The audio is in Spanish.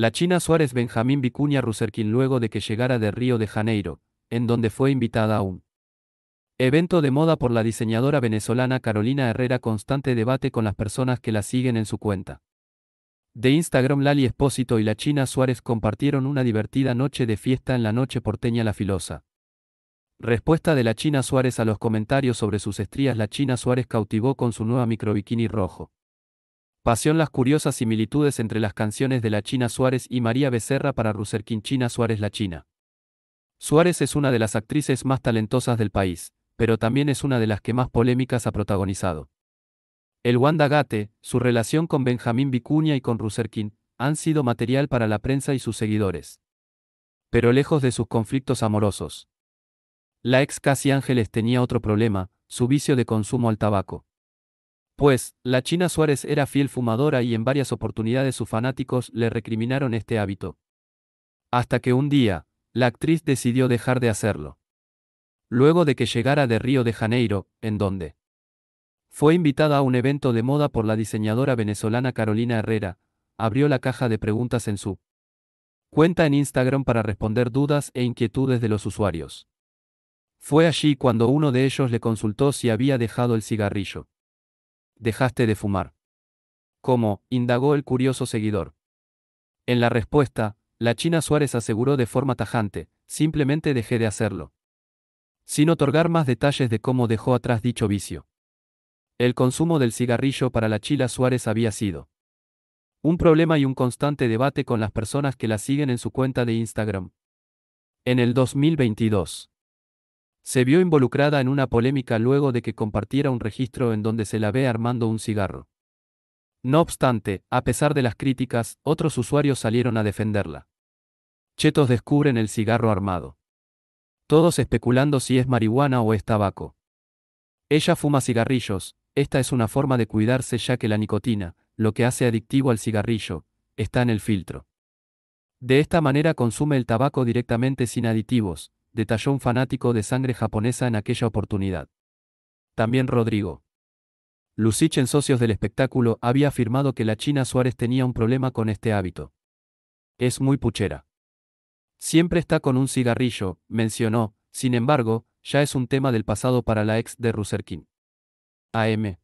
La China Suárez Benjamín Vicuña Ruserkin luego de que llegara de Río de Janeiro, en donde fue invitada a un evento de moda por la diseñadora venezolana Carolina Herrera constante debate con las personas que la siguen en su cuenta. De Instagram Lali Espósito y la China Suárez compartieron una divertida noche de fiesta en la noche porteña La Filosa. Respuesta de la China Suárez a los comentarios sobre sus estrías La China Suárez cautivó con su nueva microbikini rojo. Pasión las curiosas similitudes entre las canciones de La China Suárez y María Becerra para Ruserkin China Suárez La China. Suárez es una de las actrices más talentosas del país, pero también es una de las que más polémicas ha protagonizado. El Wanda Gate, su relación con Benjamín Vicuña y con Ruserkin, han sido material para la prensa y sus seguidores. Pero lejos de sus conflictos amorosos. La ex casi Ángeles tenía otro problema, su vicio de consumo al tabaco. Pues, la China Suárez era fiel fumadora y en varias oportunidades sus fanáticos le recriminaron este hábito. Hasta que un día, la actriz decidió dejar de hacerlo. Luego de que llegara de Río de Janeiro, en donde fue invitada a un evento de moda por la diseñadora venezolana Carolina Herrera, abrió la caja de preguntas en su cuenta en Instagram para responder dudas e inquietudes de los usuarios. Fue allí cuando uno de ellos le consultó si había dejado el cigarrillo dejaste de fumar? ¿Cómo? indagó el curioso seguidor. En la respuesta, la China Suárez aseguró de forma tajante, simplemente dejé de hacerlo. Sin otorgar más detalles de cómo dejó atrás dicho vicio. El consumo del cigarrillo para la Chila Suárez había sido un problema y un constante debate con las personas que la siguen en su cuenta de Instagram. En el 2022, se vio involucrada en una polémica luego de que compartiera un registro en donde se la ve armando un cigarro. No obstante, a pesar de las críticas, otros usuarios salieron a defenderla. Chetos descubren el cigarro armado. Todos especulando si es marihuana o es tabaco. Ella fuma cigarrillos, esta es una forma de cuidarse ya que la nicotina, lo que hace adictivo al cigarrillo, está en el filtro. De esta manera consume el tabaco directamente sin aditivos, detalló un fanático de sangre japonesa en aquella oportunidad. También Rodrigo. Lucich en Socios del Espectáculo había afirmado que la China Suárez tenía un problema con este hábito. Es muy puchera. Siempre está con un cigarrillo, mencionó, sin embargo, ya es un tema del pasado para la ex de Ruserkin. AM.